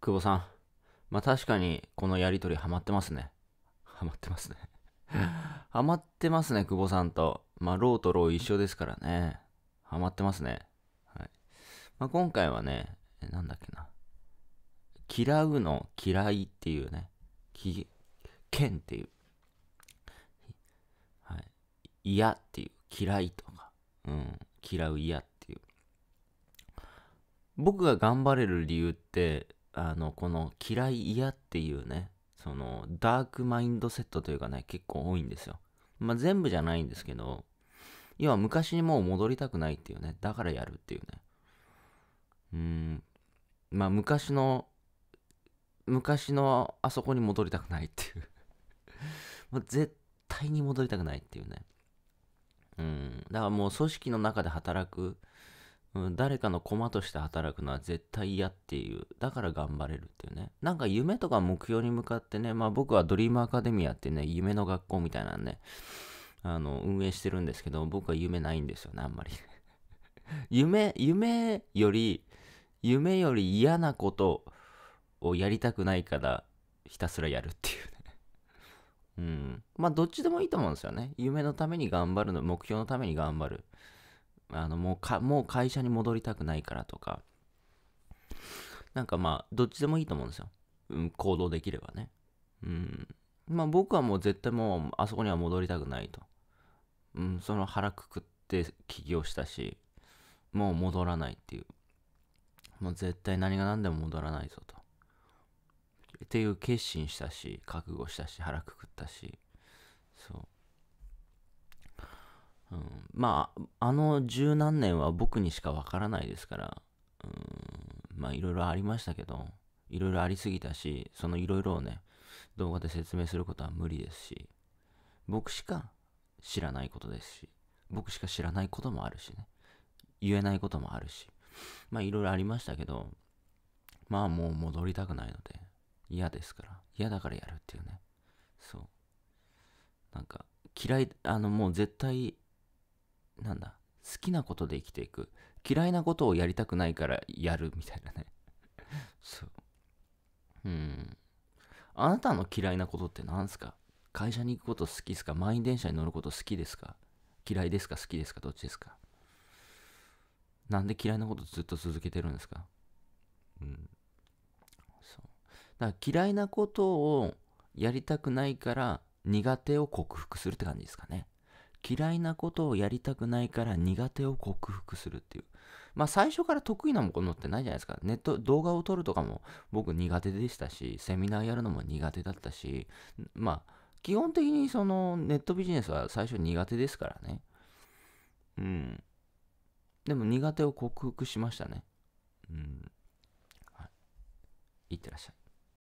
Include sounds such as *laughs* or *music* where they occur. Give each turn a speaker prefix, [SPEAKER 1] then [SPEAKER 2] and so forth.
[SPEAKER 1] 久保さん。まあ確かにこのやりとりハマってますね。ハマってますね *laughs* ハマってますね、久保さんと。まあ、ローとロー一緒ですからね。ハマってますね。はい。まあ、今回はね、なんだっけな。嫌うの嫌いっていうね。き、剣っていう。はい。嫌っていう。嫌いとか。うん。嫌う嫌っていう。僕が頑張れる理由って、あのこの嫌い嫌っていうねそのダークマインドセットというかね結構多いんですよまあ全部じゃないんですけど要は昔にもう戻りたくないっていうねだからやるっていうねうんまあ昔の昔のあそこに戻りたくないっていう *laughs* もう絶対に戻りたくないっていうねうんだからもう組織の中で働くうん、誰かの駒として働くのは絶対嫌っていう、だから頑張れるっていうね。なんか夢とか目標に向かってね、まあ僕はドリームアカデミアってね、夢の学校みたいなね、あの、運営してるんですけど、僕は夢ないんですよね、あんまり *laughs* 夢、夢より、夢より嫌なことをやりたくないから、ひたすらやるっていうねうん。まあどっちでもいいと思うんですよね。夢のために頑張るの、目標のために頑張る。あのもうかもう会社に戻りたくないからとかなんかまあどっちでもいいと思うんですよ、うん、行動できればねうんまあ僕はもう絶対もうあそこには戻りたくないと、うん、その腹くくって起業したしもう戻らないっていうもう絶対何が何でも戻らないぞとっていう決心したし覚悟したし腹くくったしまあ、あの十何年は僕にしかわからないですから、うん、まあいろいろありましたけど、いろいろありすぎたし、そのいろいろをね、動画で説明することは無理ですし、僕しか知らないことですし、僕しか知らないこともあるしね、言えないこともあるし、まあいろいろありましたけど、まあもう戻りたくないので、嫌ですから、嫌だからやるっていうね、そう。なんか、嫌い、あのもう絶対なんだ、好きなことで生きていく。嫌いなことをやりたくないからやるみたいなね。*laughs* そう。うん。あなたの嫌いなことって何すか会社に行くこと好きですか満員電車に乗ること好きですか嫌いですか好きですかどっちですかなんで嫌いなことずっと続けてるんですかうん。そう。だから嫌いなことをやりたくないから苦手を克服するって感じですかね。嫌いなことをやりたくないから苦手を克服するっていう。まあ最初から得意なものってないじゃないですか。ネット、動画を撮るとかも僕苦手でしたし、セミナーやるのも苦手だったし、まあ基本的にそのネットビジネスは最初苦手ですからね。うん。でも苦手を克服しましたね。うん。はい。いってらっしゃい。